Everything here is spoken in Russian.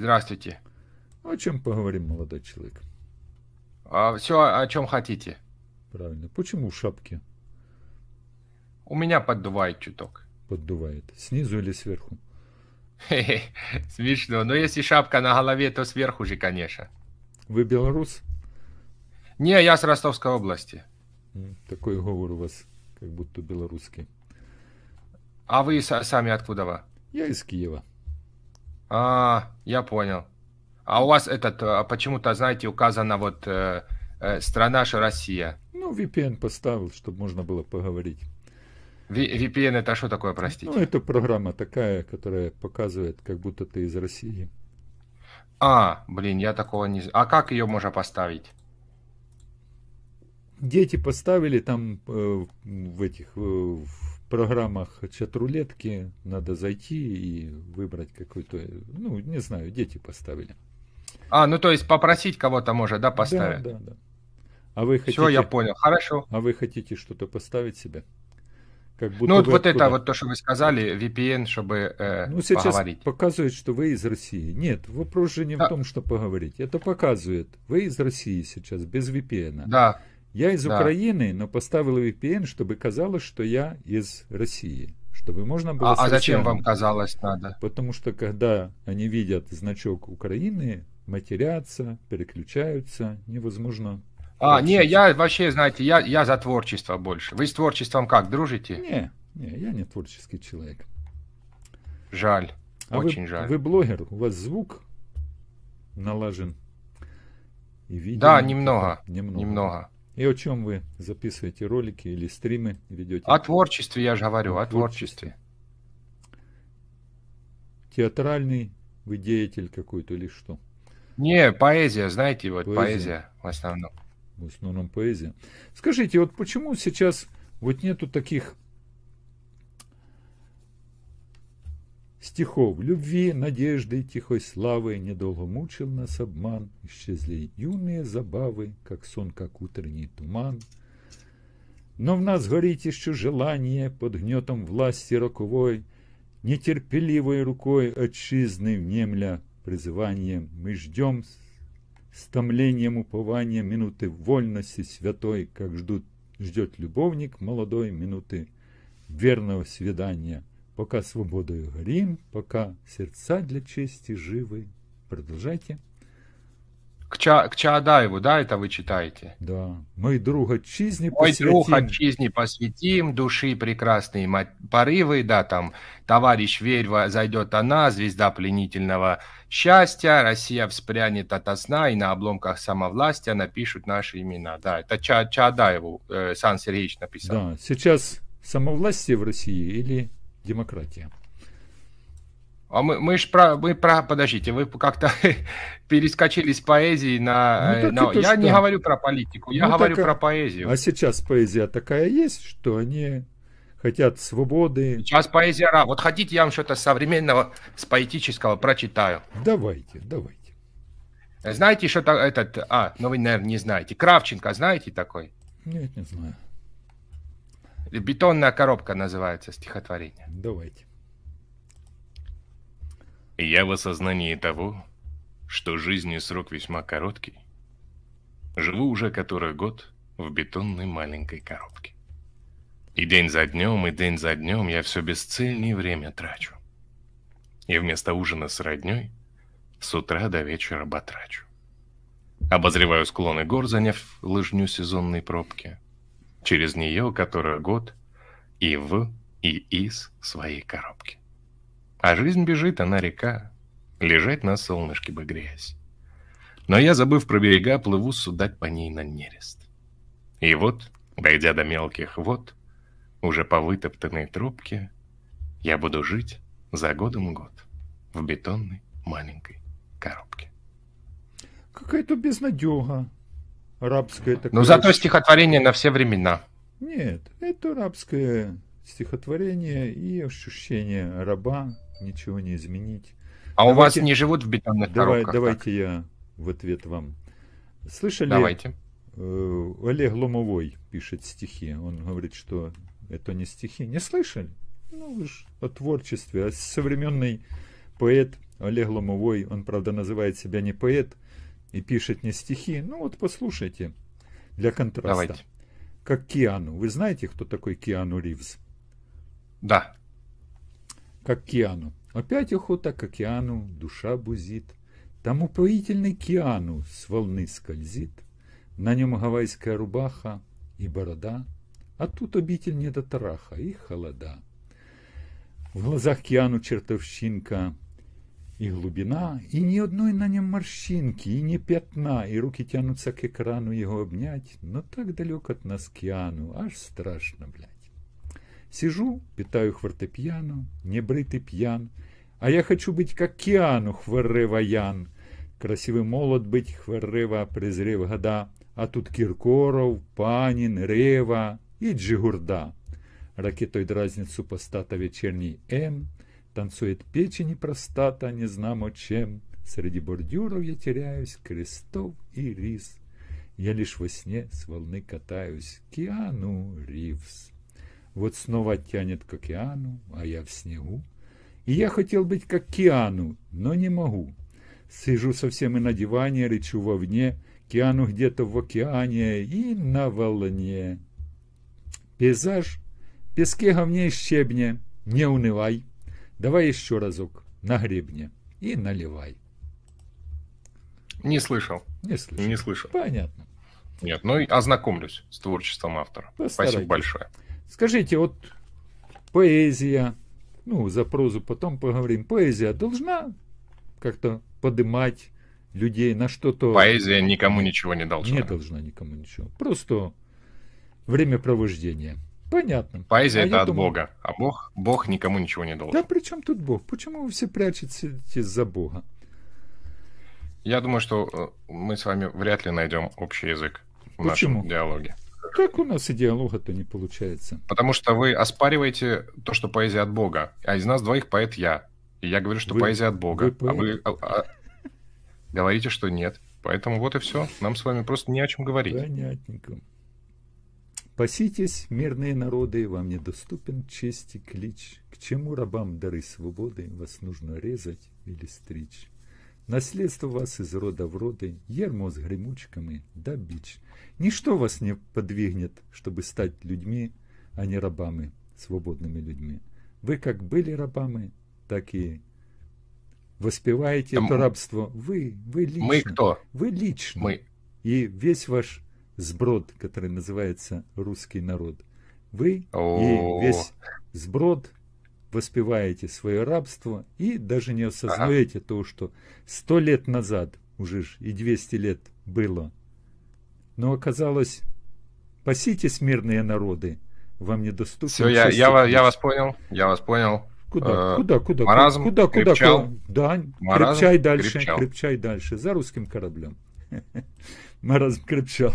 Здравствуйте. Ну, о чем поговорим, молодой человек? А, все, о чем хотите. Правильно. Почему шапки? У меня поддувает чуток. Поддувает. Снизу или сверху? Хе-хе, смешно. Но если шапка на голове, то сверху же, конечно. Вы белорус? Не, я с Ростовской области. Ну, такой говор у вас, как будто белорусский. А вы сами откуда вы? Я из Киева. А, я понял. А у вас этот, а почему-то, знаете, указана вот э, э страна же Россия. Ну, VPN поставил, чтобы можно было поговорить. V VPN это что такое, простите? Ну, это программа такая, которая показывает, как будто ты из России. А, блин, я такого не знаю. А как ее можно поставить? Дети поставили там э, в этих э, в программах чат-рулетки надо зайти и выбрать какой-то, ну, не знаю, дети поставили. А, ну то есть попросить кого-то может, да, поставить? Да, да, да. А вы хотите... Все, я понял, хорошо. А вы хотите что-то поставить себе? Как будто ну вот, вот это вот то, что вы сказали, VPN, чтобы э, ну, сейчас поговорить. показывает, что вы из России. Нет, вопрос же не да. в том, что поговорить. Это показывает. Вы из России сейчас, без VPN. Да. Я из да. Украины, но поставила VPN, чтобы казалось, что я из России. Чтобы можно было... А, а зачем вам казалось надо? Потому что когда они видят значок Украины, матерятся, переключаются, невозможно. А, не, я вообще, знаете, я, я за творчество больше. Вы с творчеством как, дружите? Не, не, я не творческий человек. Жаль, а очень вы, жаль. Вы блогер, у вас звук налажен. И видео? да, немного, немного. немного. И о чем вы записываете ролики или стримы ведете? О творчестве я же говорю, о, о творчестве. творчестве. Театральный вы деятель какой-то или что? Не, поэзия, знаете, вот поэзия, поэзия в основном. В основном поэзия. Скажите, вот почему сейчас вот нету таких стихов любви, надежды и тихой славы Недолго мучил нас обман, исчезли юные забавы, Как сон, как утренний туман. Но в нас горит еще желание под гнетом власти роковой, Нетерпеливой рукой отчизны внемля призыванием. Мы ждем с томлением упования минуты вольности святой, Как ждут, ждет любовник молодой минуты верного свидания. Пока свободою горим, пока сердца для чести живы. Продолжайте. К, Ча к Чаадаеву, да, это вы читаете? Да. Мой друг отчизни Мой посвятим. друг отчизни посвятим, души прекрасные порывы, да, там, товарищ верь, зайдет она, звезда пленительного счастья, Россия вспрянет ото сна, и на обломках самовластия напишут наши имена. Да, это Ча Чаадаеву э, Сан Сергеевич написал. Да, сейчас самовластие в России или демократия. А мы, мы ж про, мы про, подождите, вы как-то перескочили с поэзии на... Ну, э, на я что? не говорю про политику, я ну, говорю так, про поэзию. А сейчас поэзия такая есть, что они хотят свободы. Сейчас поэзия Вот хотите, я вам что-то современного, с поэтического прочитаю. Давайте, давайте. Знаете, что то этот... А, ну вы, наверное, не знаете. Кравченко знаете такой? Нет, не знаю. Бетонная коробка называется стихотворение. Давайте. Я в осознании того, что жизни срок весьма короткий, живу уже который год в бетонной маленькой коробке. И день за днем, и день за днем я все бесцельнее время трачу. И вместо ужина с родней с утра до вечера батрачу. Обозреваю склоны гор, заняв лыжню сезонной пробки — Через нее которая год и в, и из своей коробки. А жизнь бежит, она река. Лежать на солнышке бы грязь. Но я, забыв про берега, плыву судать по ней на нерест. И вот, дойдя до мелких вод, уже по вытоптанной трубке, я буду жить за годом год в бетонной маленькой коробке. Какая-то безнадега рабское такое... Но зато стихотворение на все времена. Нет, это рабское стихотворение и ощущение раба, ничего не изменить. А давайте, у вас не живут в бетонных давай, коробках? Давайте так? я в ответ вам. Слышали? Давайте. Э, Олег Ломовой пишет стихи. Он говорит, что это не стихи. Не слышали? Ну, вы же о творчестве. А современный поэт Олег Ломовой, он, правда, называет себя не поэт, и пишет мне стихи. Ну вот послушайте для контраста. Давайте. Как Киану. Вы знаете, кто такой Киану Ривз? Да. Как Киану. Опять охота к океану, душа бузит. Там упоительный Киану с волны скользит. На нем гавайская рубаха и борода. А тут обитель не до тараха и холода. В глазах Киану чертовщинка — и глубина, и ни одной на нем морщинки, и ни пятна, и руки тянутся к экрану его обнять, но ну, так далек от нас к аж страшно, блядь. Сижу, питаю не небритый пьян, а я хочу быть как Киану, хверева Ян. Красивый молод быть, хверева, презрев года, а тут Киркоров, Панин, Рева и Джигурда. Ракетой дразнит супостата вечерний М, Танцует печень и простата, не знамо чем. Среди бордюров я теряюсь, крестов и рис. Я лишь во сне с волны катаюсь. Киану Ривз. Вот снова тянет к океану, а я в снегу. И я хотел быть как Киану, но не могу. Сижу совсем и на диване, речу вовне, Киану где-то в океане и на волне. Пейзаж, песке, говне и щебне, не унывай. Давай еще разок на гребне и наливай. Не слышал. Не слышал. Не слышал. Понятно. Нет, ну и ознакомлюсь с творчеством автора. Спасибо большое. Скажите, вот поэзия, ну, за прозу потом поговорим, поэзия должна как-то подымать людей на что-то... Поэзия никому ничего не должна. Не должна никому ничего. Просто времяпровождение. Понятно. Поэзия а это от думаю, Бога, а Бог, Бог никому ничего не должен. Да при чем тут Бог? Почему вы все прячетесь за Бога? Я думаю, что э, мы с вами вряд ли найдем общий язык в Почему? нашем диалоге. Как у нас и диалога-то не получается? Потому что вы оспариваете то, что поэзия от Бога, а из нас двоих поэт я. И я говорю, что вы, поэзия от Бога, вы а поэт. а вы а, говорите, что нет. Поэтому вот и все. Нам с вами просто не о чем говорить. Понятненько. Спаситесь, мирные народы, вам недоступен честь и клич. К чему рабам дары свободы, вас нужно резать или стричь? Наследство вас из рода в роды, ермо с гремучками, да бич. Ничто вас не подвигнет, чтобы стать людьми, а не рабами, свободными людьми. Вы как были рабами, так и воспеваете Там... это рабство. Вы, вы лично. Мы кто? Вы лично. Мы. И весь ваш сброд, который называется «Русский народ». Вы и весь сброд воспеваете свое рабство и даже не осознаете ага. то, что сто лет назад уже ж и 200 лет было. Но оказалось, паситесь, мирные народы, вам недоступен. Все, я, я, я вас понял, я вас понял. Куда, э, куда, куда, маразм, куда, куда, крепчал, куда, да, маразм, крепчай дальше, крепчал. крепчай дальше, за русским кораблем. ma rozkrypcjo.